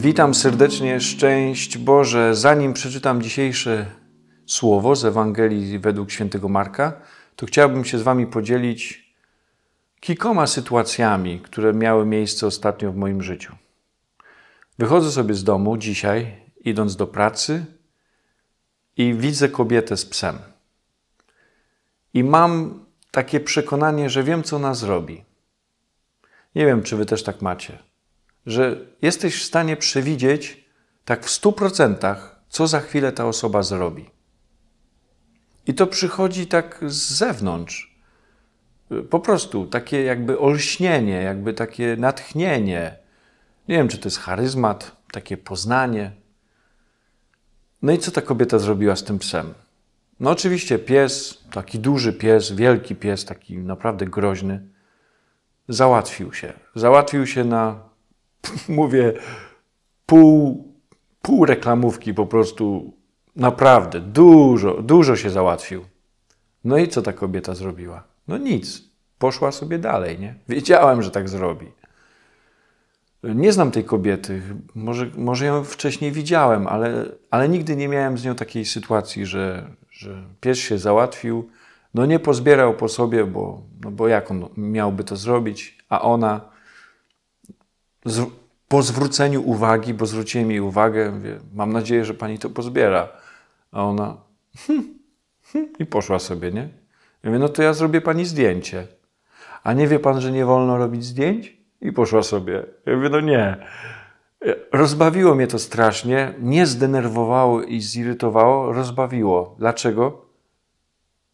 Witam serdecznie, szczęść Boże. Zanim przeczytam dzisiejsze słowo z Ewangelii według świętego Marka, to chciałbym się z Wami podzielić kilkoma sytuacjami, które miały miejsce ostatnio w moim życiu. Wychodzę sobie z domu dzisiaj, idąc do pracy i widzę kobietę z psem. I mam takie przekonanie, że wiem, co ona zrobi. Nie wiem, czy Wy też tak macie że jesteś w stanie przewidzieć tak w stu procentach, co za chwilę ta osoba zrobi. I to przychodzi tak z zewnątrz. Po prostu takie jakby olśnienie, jakby takie natchnienie. Nie wiem, czy to jest charyzmat, takie poznanie. No i co ta kobieta zrobiła z tym psem? No oczywiście pies, taki duży pies, wielki pies, taki naprawdę groźny, załatwił się. Załatwił się na mówię, pół, pół reklamówki po prostu naprawdę dużo, dużo się załatwił. No i co ta kobieta zrobiła? No nic. Poszła sobie dalej, nie? Wiedziałem, że tak zrobi. Nie znam tej kobiety. Może, może ją wcześniej widziałem, ale, ale nigdy nie miałem z nią takiej sytuacji, że, że pies się załatwił. No nie pozbierał po sobie, bo, no bo jak on miałby to zrobić, a ona po zwróceniu uwagi, bo zwróciłem jej uwagę, mówię, mam nadzieję, że pani to pozbiera. A ona hm, hm, i poszła sobie, nie? Ja mówię, no to ja zrobię pani zdjęcie. A nie wie pan, że nie wolno robić zdjęć? I poszła sobie. Ja mówię, no nie. Rozbawiło mnie to strasznie, nie zdenerwowało i zirytowało, rozbawiło. Dlaczego?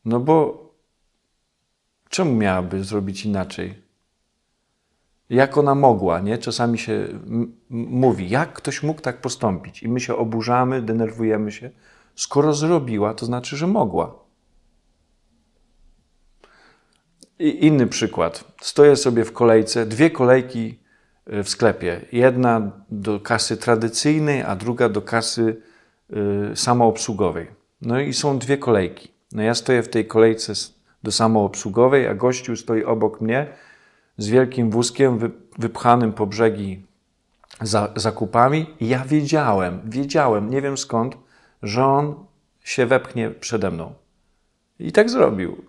No bo czemu miałaby zrobić inaczej? jak ona mogła, nie? Czasami się mówi, jak ktoś mógł tak postąpić i my się oburzamy, denerwujemy się. Skoro zrobiła, to znaczy, że mogła. I inny przykład. Stoję sobie w kolejce, dwie kolejki e, w sklepie. Jedna do kasy tradycyjnej, a druga do kasy e, samoobsługowej. No i są dwie kolejki. No ja stoję w tej kolejce do samoobsługowej, a gościu stoi obok mnie z wielkim wózkiem wypchanym po brzegi za, zakupami. I ja wiedziałem, wiedziałem, nie wiem skąd, że on się wepchnie przede mną. I tak zrobił.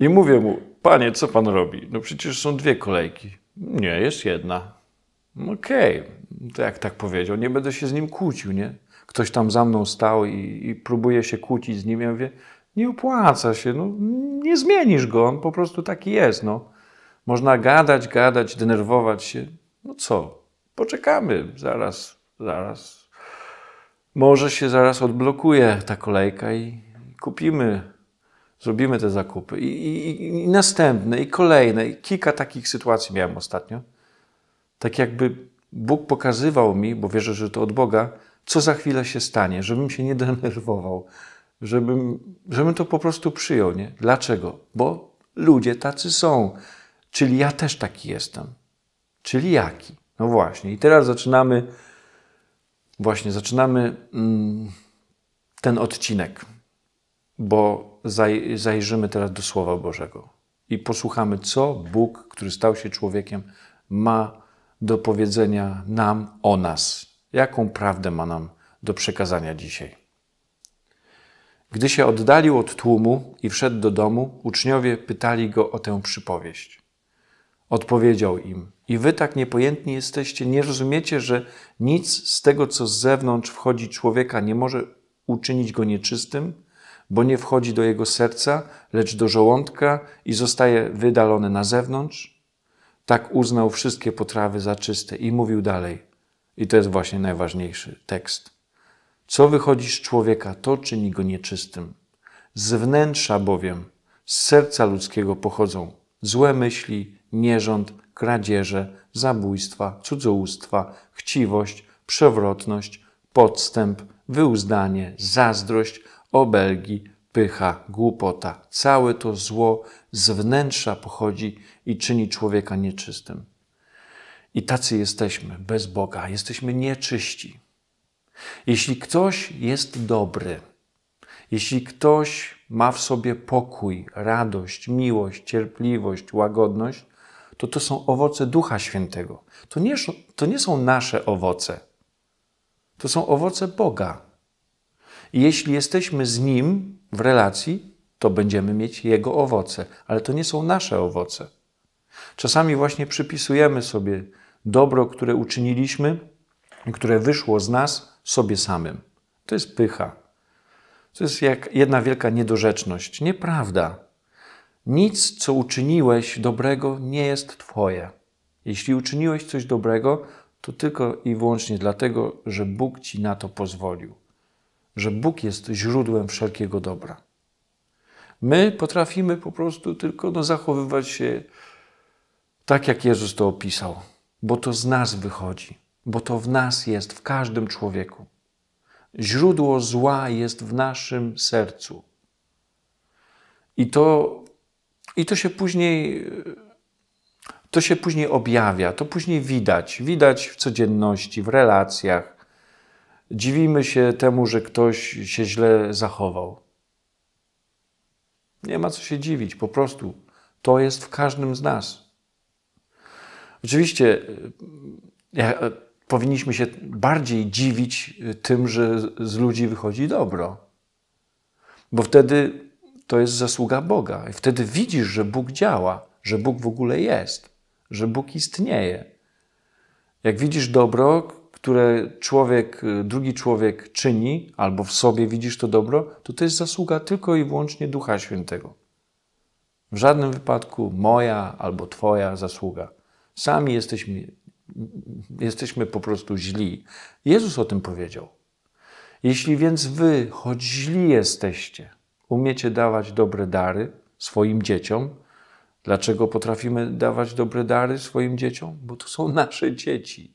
I mówię mu, panie, co pan robi? No przecież są dwie kolejki. Nie, jest jedna. Okej, okay. to jak tak powiedział, nie będę się z nim kłócił, nie? Ktoś tam za mną stał i, i próbuje się kłócić z nim. Ja mówię, nie opłaca się, no nie zmienisz go, on po prostu taki jest, no. Można gadać, gadać, denerwować się. No co? Poczekamy, zaraz, zaraz. Może się zaraz odblokuje ta kolejka i kupimy, zrobimy te zakupy. I, i, i następne, i kolejne. I kilka takich sytuacji miałem ostatnio. Tak jakby Bóg pokazywał mi, bo wierzę, że to od Boga, co za chwilę się stanie, żebym się nie denerwował, żebym, żebym to po prostu przyjął. Nie? Dlaczego? Bo ludzie tacy są. Czyli ja też taki jestem. Czyli jaki? No właśnie. I teraz zaczynamy, właśnie zaczynamy mm, ten odcinek, bo zaj, zajrzymy teraz do Słowa Bożego i posłuchamy, co Bóg, który stał się człowiekiem, ma do powiedzenia nam o nas. Jaką prawdę ma nam do przekazania dzisiaj? Gdy się oddalił od tłumu i wszedł do domu, uczniowie pytali go o tę przypowieść. Odpowiedział im: I wy tak niepojętni jesteście, nie rozumiecie, że nic z tego, co z zewnątrz wchodzi człowieka, nie może uczynić go nieczystym, bo nie wchodzi do jego serca, lecz do żołądka i zostaje wydalone na zewnątrz? Tak uznał wszystkie potrawy za czyste i mówił dalej. I to jest właśnie najważniejszy tekst. Co wychodzi z człowieka, to czyni go nieczystym. Z wnętrza bowiem, z serca ludzkiego pochodzą złe myśli, nierząd, kradzieże, zabójstwa, cudzołóstwa, chciwość, przewrotność, podstęp, wyuzdanie, zazdrość, obelgi, pycha, głupota. Całe to zło z wnętrza pochodzi i czyni człowieka nieczystym. I tacy jesteśmy bez Boga, jesteśmy nieczyści. Jeśli ktoś jest dobry, jeśli ktoś ma w sobie pokój, radość, miłość, cierpliwość, łagodność, to to są owoce Ducha Świętego. To nie, to nie są nasze owoce. To są owoce Boga. I jeśli jesteśmy z Nim w relacji, to będziemy mieć Jego owoce, ale to nie są nasze owoce. Czasami właśnie przypisujemy sobie dobro, które uczyniliśmy, które wyszło z nas sobie samym. To jest pycha. To jest jak jedna wielka niedorzeczność. Nieprawda. Nic, co uczyniłeś dobrego, nie jest Twoje. Jeśli uczyniłeś coś dobrego, to tylko i wyłącznie dlatego, że Bóg Ci na to pozwolił, że Bóg jest źródłem wszelkiego dobra. My potrafimy po prostu tylko no, zachowywać się tak, jak Jezus to opisał, bo to z nas wychodzi, bo to w nas jest, w każdym człowieku. Źródło zła jest w naszym sercu. I to i to się później to się później objawia, to później widać, widać w codzienności, w relacjach. Dziwimy się temu, że ktoś się źle zachował. Nie ma co się dziwić, po prostu to jest w każdym z nas. Oczywiście e, e, powinniśmy się bardziej dziwić e, tym, że z ludzi wychodzi dobro, bo wtedy to jest zasługa Boga. I wtedy widzisz, że Bóg działa, że Bóg w ogóle jest, że Bóg istnieje. Jak widzisz dobro, które człowiek, y, drugi człowiek czyni, albo w sobie widzisz to dobro, to to jest zasługa tylko i wyłącznie Ducha Świętego. W żadnym wypadku moja albo Twoja zasługa. Sami jesteśmy, jesteśmy po prostu źli. Jezus o tym powiedział. Jeśli więc Wy, choć źli jesteście, umiecie dawać dobre dary swoim dzieciom. Dlaczego potrafimy dawać dobre dary swoim dzieciom? Bo to są nasze dzieci.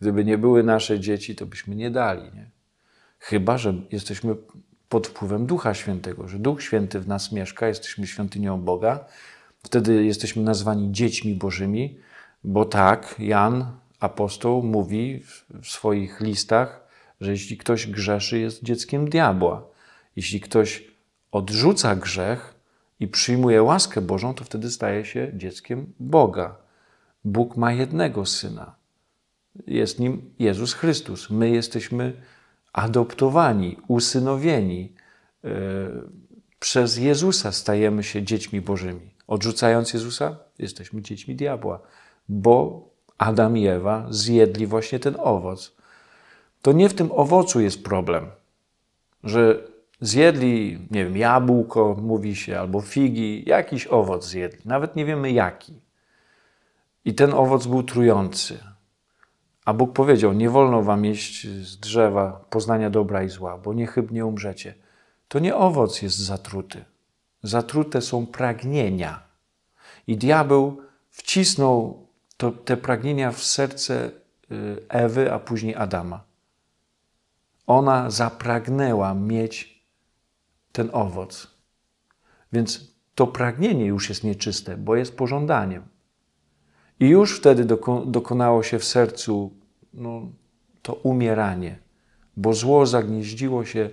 Gdyby nie były nasze dzieci, to byśmy nie dali. Nie? Chyba, że jesteśmy pod wpływem Ducha Świętego, że Duch Święty w nas mieszka, jesteśmy świątynią Boga, wtedy jesteśmy nazwani dziećmi Bożymi, bo tak Jan, apostoł, mówi w swoich listach, że jeśli ktoś grzeszy, jest dzieckiem diabła. Jeśli ktoś odrzuca grzech i przyjmuje łaskę Bożą, to wtedy staje się dzieckiem Boga. Bóg ma jednego syna. Jest nim Jezus Chrystus. My jesteśmy adoptowani, usynowieni. E, przez Jezusa stajemy się dziećmi Bożymi. Odrzucając Jezusa, jesteśmy dziećmi diabła, bo Adam i Ewa zjedli właśnie ten owoc. To nie w tym owocu jest problem, że Zjedli, nie wiem, jabłko, mówi się, albo figi, jakiś owoc zjedli, nawet nie wiemy jaki. I ten owoc był trujący. A Bóg powiedział: Nie wolno wam jeść z drzewa poznania dobra i zła, bo niechybnie umrzecie. To nie owoc jest zatruty. Zatrute są pragnienia. I diabeł wcisnął to, te pragnienia w serce y, Ewy, a później Adama. Ona zapragnęła mieć ten owoc. Więc to pragnienie już jest nieczyste, bo jest pożądaniem. I już wtedy dokonało się w sercu no, to umieranie, bo zło zagnieździło się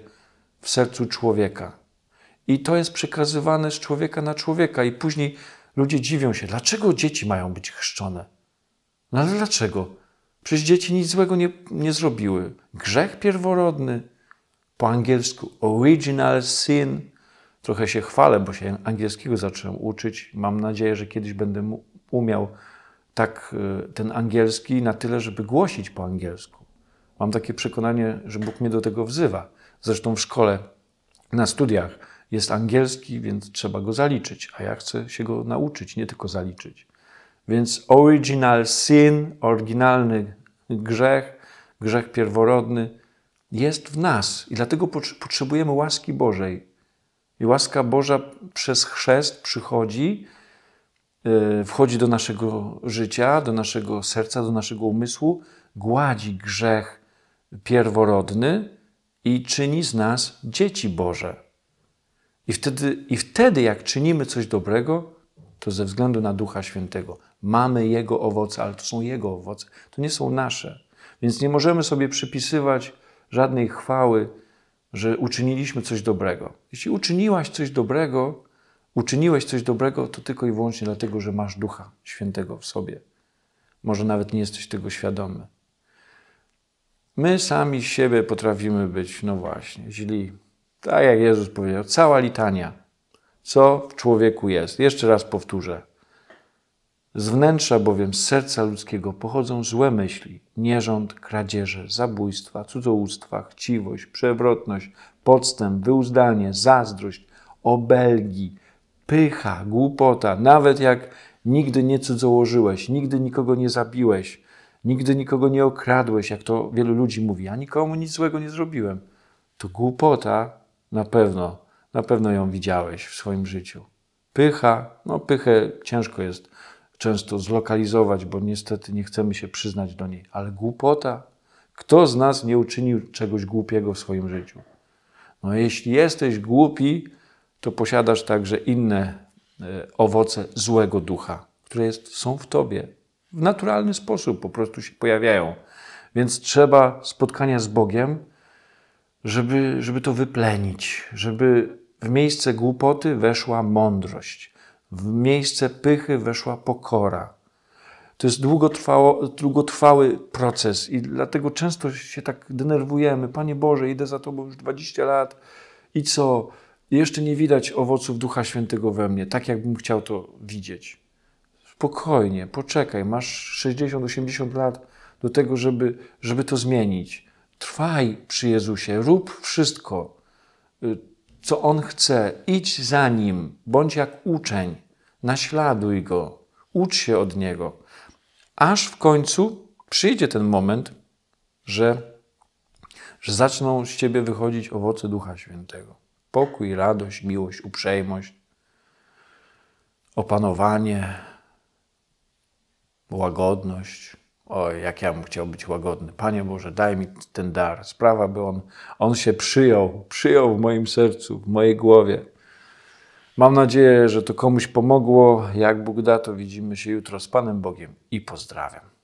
w sercu człowieka. I to jest przekazywane z człowieka na człowieka, i później ludzie dziwią się, dlaczego dzieci mają być chrzczone? No ale dlaczego? Przecież dzieci nic złego nie, nie zrobiły. Grzech pierworodny po angielsku Original Sin. Trochę się chwalę, bo się angielskiego zacząłem uczyć. Mam nadzieję, że kiedyś będę umiał tak e, ten angielski na tyle, żeby głosić po angielsku. Mam takie przekonanie, że Bóg mnie do tego wzywa. Zresztą w szkole, na studiach jest angielski, więc trzeba go zaliczyć, a ja chcę się go nauczyć, nie tylko zaliczyć. Więc original sin, oryginalny grzech, grzech pierworodny, jest w nas i dlatego potrzebujemy łaski Bożej. I łaska Boża przez chrzest przychodzi, e, wchodzi do naszego życia, do naszego serca, do naszego umysłu, gładzi grzech pierworodny i czyni z nas dzieci Boże. I wtedy, I wtedy, jak czynimy coś dobrego, to ze względu na Ducha Świętego mamy Jego owoce, ale to są Jego owoce, to nie są nasze. Więc nie możemy sobie przypisywać żadnej chwały, że uczyniliśmy coś dobrego. Jeśli uczyniłaś coś dobrego, uczyniłeś coś dobrego, to tylko i wyłącznie dlatego, że masz Ducha Świętego w sobie. Może nawet nie jesteś tego świadomy. My sami siebie potrafimy być, no właśnie, źli. Tak jak Jezus powiedział, cała litania, co w człowieku jest. Jeszcze raz powtórzę. Z wnętrza bowiem z serca ludzkiego pochodzą złe myśli, nierząd, kradzieże, zabójstwa, cudzołóstwa, chciwość, przewrotność, podstęp, wyuzdanie, zazdrość, obelgi, pycha, głupota, nawet jak nigdy nie cudzołożyłeś, nigdy nikogo nie zabiłeś, nigdy nikogo nie okradłeś, jak to wielu ludzi mówi, a nikomu nic złego nie zrobiłem. To głupota na pewno, na pewno ją widziałeś w swoim życiu. Pycha, no pychę ciężko jest często zlokalizować, bo niestety nie chcemy się przyznać do niej. Ale głupota, kto z nas nie uczynił czegoś głupiego w swoim życiu? No jeśli jesteś głupi, to posiadasz także inne e, owoce złego ducha, które jest, są w tobie. W naturalny sposób po prostu się pojawiają. Więc trzeba spotkania z Bogiem, żeby, żeby to wyplenić, żeby w miejsce głupoty weszła mądrość. W miejsce pychy weszła pokora. To jest długotrwało, długotrwały proces i dlatego często się tak denerwujemy. Panie Boże, idę za Tobą już 20 lat i co? Jeszcze nie widać owoców Ducha Świętego we mnie, tak jakbym chciał to widzieć. Spokojnie, poczekaj, masz 60-80 lat do tego, żeby, żeby to zmienić. Trwaj przy Jezusie, rób wszystko, y, co On chce, idź za Nim, bądź jak uczeń naśladuj go, ucz się od niego, aż w końcu przyjdzie ten moment, że, że zaczną z ciebie wychodzić owoce Ducha Świętego. Pokój, radość, miłość, uprzejmość, opanowanie, łagodność. Oj, jak ja bym chciał być łagodny. Panie Boże, daj mi ten dar. Sprawa, by on, on się przyjął, przyjął w moim sercu, w mojej głowie. Mam nadzieję, że to komuś pomogło. Jak Bóg da, to widzimy się jutro z Panem Bogiem i pozdrawiam.